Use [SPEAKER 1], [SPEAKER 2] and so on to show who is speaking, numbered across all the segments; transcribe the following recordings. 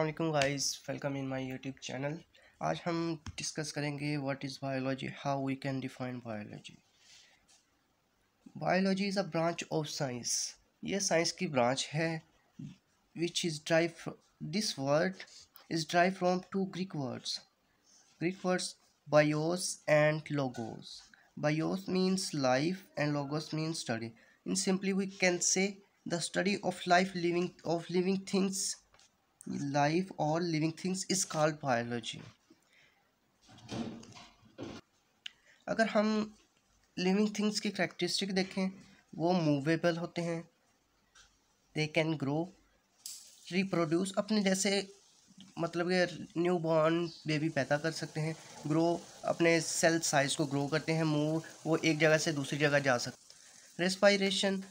[SPEAKER 1] अल्लाम guys welcome in my YouTube channel आज हम डिस्कस करेंगे what is biology how we can define biology biology is a branch of science ये science की branch है which is drive this word is drive from two Greek words Greek words bios and logos bios means life and logos means study in simply we can say the study of life living of living things life और living things is called biology अगर हम living things की characteristic देखें वो movable होते हैं they can grow reproduce अपने जैसे मतलब कि न्यू बॉर्न बेबी पैदा कर सकते हैं ग्रो अपने सेल साइज़ को ग्रो करते हैं मूव वो एक जगह से दूसरी जगह जा सकते रेस्पायरेशन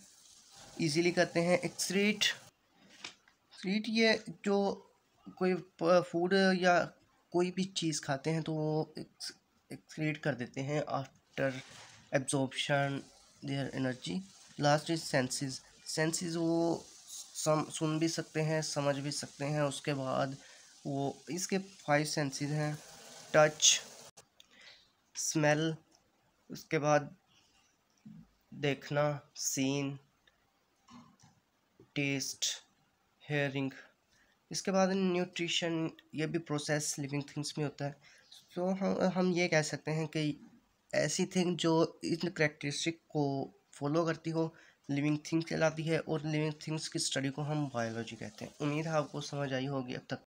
[SPEAKER 1] ईजीली करते हैं एक्सक्रीट स्वीट ये जो कोई फूड या कोई भी चीज़ खाते हैं तो वो एक्सक्रीट कर देते हैं after absorption their energy last is senses senses वो सम सुन भी सकते हैं समझ भी सकते हैं उसके बाद वो इसके फाइव सेंसेस हैं टच स्मेल उसके बाद देखना सीन टेस्ट हेयरिंग इसके बाद न्यूट्रिशन ये भी प्रोसेस लिविंग थिंग्स में होता है तो हम हम ये कह सकते हैं कि ऐसी थिंग जो इन करेक्टरिस्टिक को फॉलो करती हो लिविंग थिंग्स कहलाती है और लिविंग थिंग्स की स्टडी को हम बायोलॉजी कहते हैं उम्मीद है आपको समझ आई होगी अब तक